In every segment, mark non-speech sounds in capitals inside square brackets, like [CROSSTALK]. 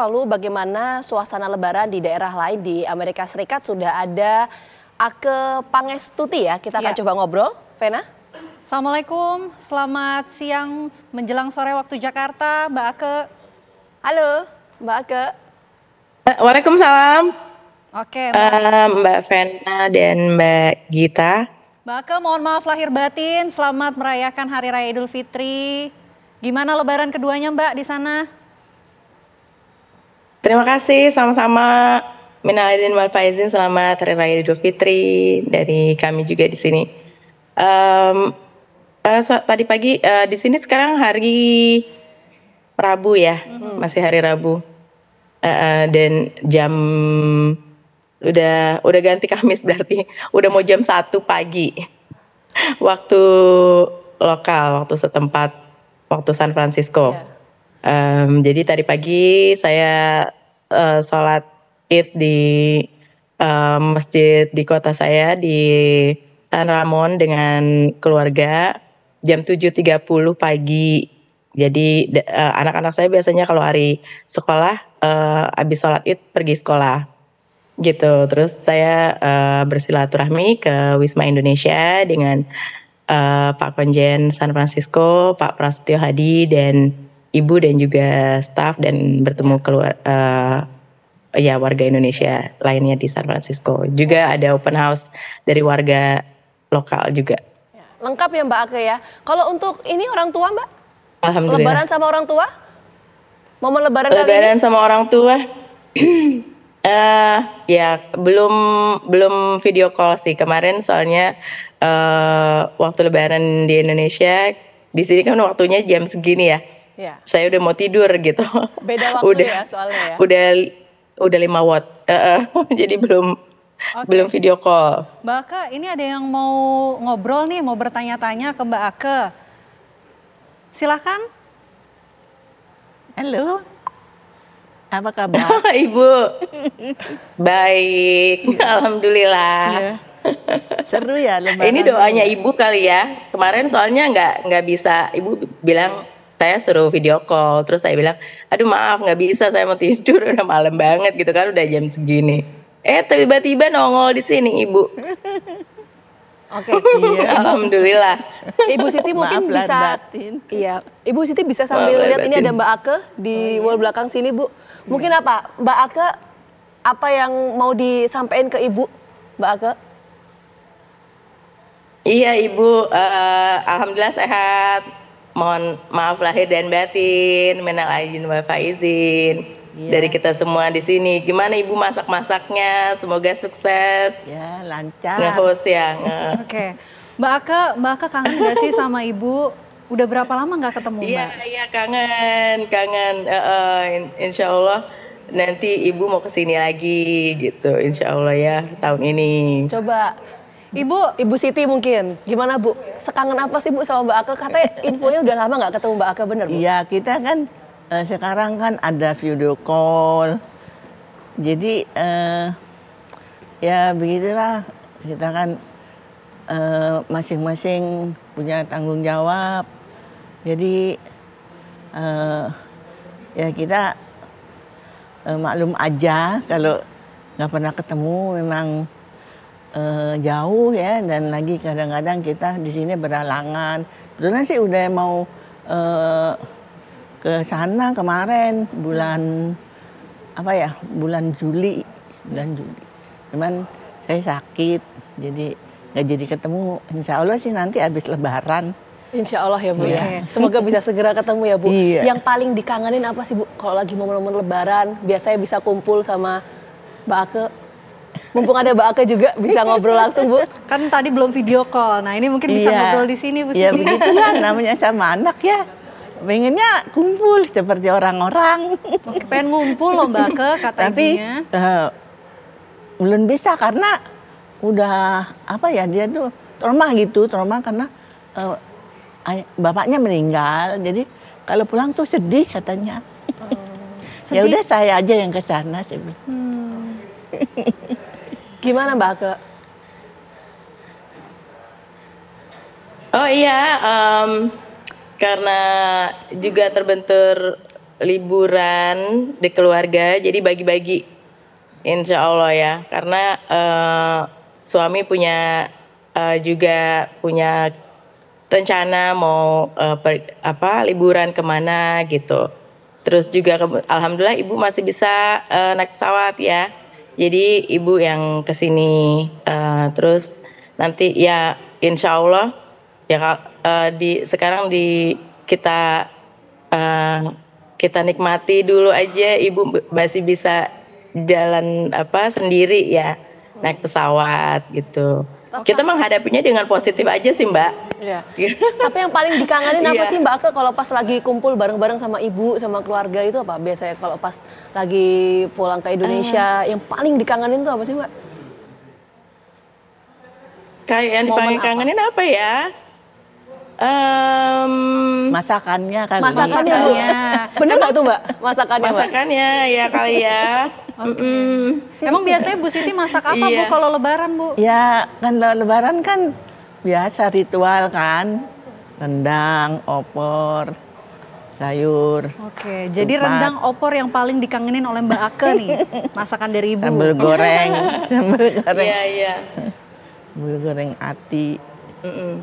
lalu bagaimana suasana lebaran di daerah lain di Amerika Serikat sudah ada Ake Pangestuti ya. Kita akan ya. coba ngobrol, Vena. Assalamualaikum, selamat siang menjelang sore waktu Jakarta, Mbak Ake. Halo, Mbak Ake. Eh, Waalaikumsalam. Oke, eh, Mbak, uh, Mbak Vena dan Mbak Gita. Mbak Ake, mohon maaf lahir batin, selamat merayakan Hari Raya Idul Fitri. Gimana lebaran keduanya Mbak di sana? Terima kasih sama-sama. Minal aidin wal faizin selamat Hari Raya Idul Fitri dari kami juga di sini. Um, uh, so, tadi pagi uh, di sini sekarang hari Rabu ya, mm-hmm. masih hari Rabu. Uh, uh, dan jam udah udah ganti Kamis [LAUGHS] berarti udah mau jam satu pagi waktu lokal waktu setempat waktu San Francisco. Yeah. Iya. Um, jadi tadi pagi saya Eh, sholat id di uh, masjid di kota saya di San Ramon dengan keluarga jam 7.30 pagi. Jadi anak eh, anak-anak saya biasanya kalau hari sekolah uh, habis sholat id pergi sekolah gitu. Terus saya uh, bersilaturahmi ke Wisma Indonesia dengan uh, Pak Konjen San Francisco, Pak Prasetyo Hadi dan ibu dan juga staff dan bertemu ya. keluar uh, ya warga Indonesia lainnya di San Francisco. Juga ada open house dari warga lokal juga. Ya, lengkap ya Mbak Ake ya. Kalau untuk ini orang tua Mbak? Alhamdulillah. Lebaran sama orang tua? Momen lebaran, lebaran kali ini? Lebaran sama orang tua? uh, [CLEARS THROAT] ya belum belum video call sih kemarin soalnya uh, waktu lebaran di Indonesia di sini kan waktunya jam segini ya yeah. saya udah mau tidur gitu beda waktu udah, ya soalnya ya udah udah lima watt uh, uh, [LAUGHS] jadi belum okay. belum video call Mbak Ake ini ada yang mau ngobrol nih mau bertanya-tanya ke Mbak Ake Silakan. halo apa kabar [LAUGHS] ibu baik iya. alhamdulillah ya. seru ya lebaran ini doanya ibu kali ya kemarin soalnya nggak nggak bisa ibu bilang saya suruh video call terus saya bilang aduh maaf nggak bisa saya mau tidur [LAUGHS] udah malam banget gitu kan udah jam segini eh tiba-tiba nongol di sini ibu [LAUGHS] Oke, okay, iya. alhamdulillah. Ibu Siti [LAUGHS] mungkin Maaf, bisa, batin. iya. Ibu Siti bisa sambil Maaf, lihat ini ada Mbak Ake di oh, iya. wall belakang sini, Bu. Mungkin apa, Mbak Ake? Apa yang mau disampaikan ke Ibu, Mbak Ake? Iya, Ibu. Uh, alhamdulillah sehat mohon maaf lahir dan batin, minal izin wafa izin Ya. Dari kita semua di sini, gimana ibu masak-masaknya? Semoga sukses. Ya, lancar lancar. Ngehost ya. [LAUGHS] Oke, okay. Mbak Aka, Mbak Aka kangen gak sih sama ibu? Udah berapa lama nggak ketemu iya, Mbak? Iya, iya kangen, kangen. Uh, uh, insya Allah nanti ibu mau kesini lagi gitu, insya Allah ya tahun ini. Coba Ibu, Ibu Siti mungkin. Gimana Bu? Sekangen apa sih Bu sama Mbak Ake? Katanya infonya udah lama nggak ketemu Mbak Ake bener Bu? Iya, kita kan eh, sekarang kan ada video call. Jadi eh, ya begitulah kita kan eh, masing-masing eh, punya tanggung jawab. Jadi eh, ya kita eh, maklum aja kalau nggak pernah ketemu memang uh, jauh ya dan lagi kadang-kadang kita di sini berhalangan. Sebenarnya sih udah mau uh, ke sana kemarin bulan apa ya bulan Juli bulan Juli. Cuman saya sakit jadi nggak jadi ketemu. Insya Allah sih nanti habis Lebaran. Insya Allah ya Bu ya. Iya. Semoga bisa segera ketemu ya Bu. Iya. Yang paling dikangenin apa sih Bu? Kalau lagi momen-momen Lebaran biasanya bisa kumpul sama Mbak Ake Mumpung ada Mbak Ake juga bisa ngobrol langsung Bu. Kan tadi belum video call. Nah, ini mungkin bisa iya. ngobrol di sini Bu. Iya, begitu kan namanya sama anak ya. Pengennya kumpul seperti orang-orang. pengen ngumpul loh Mbak Ake kata Tapi, ibunya. Uh, belum bisa karena udah apa ya dia tuh trauma gitu, trauma karena uh, bapaknya meninggal. Jadi kalau pulang tuh sedih katanya. Oh, [LAUGHS] ya udah saya aja yang ke sana sih. Hmm Gimana Mbak Ake? Oh iya, um, karena juga terbentur liburan di keluarga, jadi bagi-bagi, insya Allah ya. Karena uh, suami punya uh, juga punya rencana mau uh, per, apa liburan kemana gitu. Terus juga alhamdulillah ibu masih bisa uh, naik pesawat ya. Jadi ibu yang kesini uh, terus nanti ya insya Allah ya uh, di sekarang di kita uh, kita nikmati dulu aja ibu masih bisa jalan apa sendiri ya naik pesawat gitu. Kita menghadapinya dengan positif aja sih mbak Yeah. Iya. Tapi yang paling dikangenin apa iya. sih Mbak Ake kalau pas lagi kumpul bareng-bareng sama ibu sama keluarga itu apa biasanya kalau pas lagi pulang ke Indonesia uh. yang paling dikangenin tuh apa sih Mbak? Kayak yang dipanggil kangenin apa, ya? Um, masakannya kan masakannya, masakannya. [LAUGHS] bener nggak tuh mbak masakannya masakannya mbak? ya kali ya okay. emang biasanya bu Siti masak apa iya. bu kalau lebaran bu ya kan lebaran kan biasa ritual kan rendang opor sayur oke tupat. jadi rendang opor yang paling dikangenin oleh Mbak Ake nih [LAUGHS] masakan dari ibu sambal goreng [LAUGHS] sambal goreng iya iya sambal goreng ati mm -mm.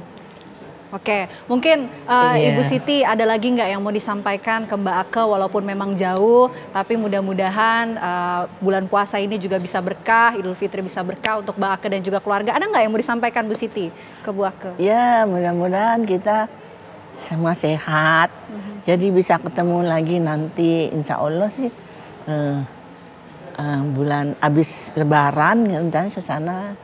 Oke, mungkin uh, eh, yeah. Ibu Siti ada lagi nggak yang mau disampaikan ke Mbak Ake walaupun memang jauh, tapi mudah-mudahan uh, bulan puasa ini juga bisa berkah, Idul Fitri bisa berkah untuk Mbak Ake dan juga keluarga. Ada nggak yang mau disampaikan Bu Siti ke Bu Ake? Ya, mudah-mudahan kita semua sehat, mm -hmm. jadi bisa ketemu lagi nanti Insya Allah sih uh, uh, bulan abis Lebaran, kita ke sana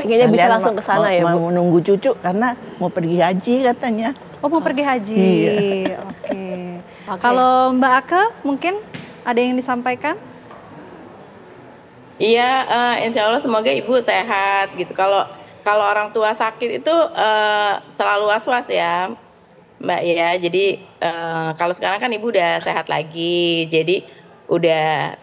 Pengennya bisa langsung ke sana ya, Bu. Mau nunggu cucu karena mau pergi haji katanya. Oh, mau pergi haji. Iya. Oke. Kalau Mbak Ake mungkin ada yang disampaikan? Iya, uh, insya Allah semoga ibu sehat gitu. Kalau kalau orang tua sakit itu eh, selalu was-was ya, Mbak ya. Jadi eh, kalau sekarang kan ibu udah sehat lagi, jadi udah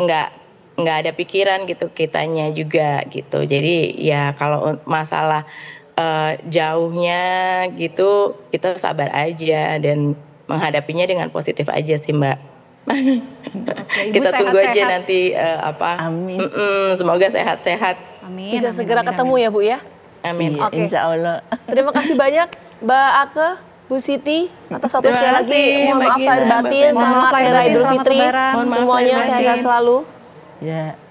enggak nggak ada pikiran gitu kitanya juga gitu jadi ya kalau masalah uh, jauhnya gitu kita sabar aja dan menghadapinya dengan positif aja sih mbak Oke, kita sehat, tunggu aja sehat. nanti uh, apa amin mm -mm, semoga sehat-sehat amin bisa amin, segera amin, ketemu amin. ya bu ya amin iya, okay. insya [LAUGHS] terima kasih banyak mbak Ake Bu Siti atau satu sekali lagi mohon maaf lahir batin, batin. selamat hari Idul Fitri semuanya sehat selalu Yeah.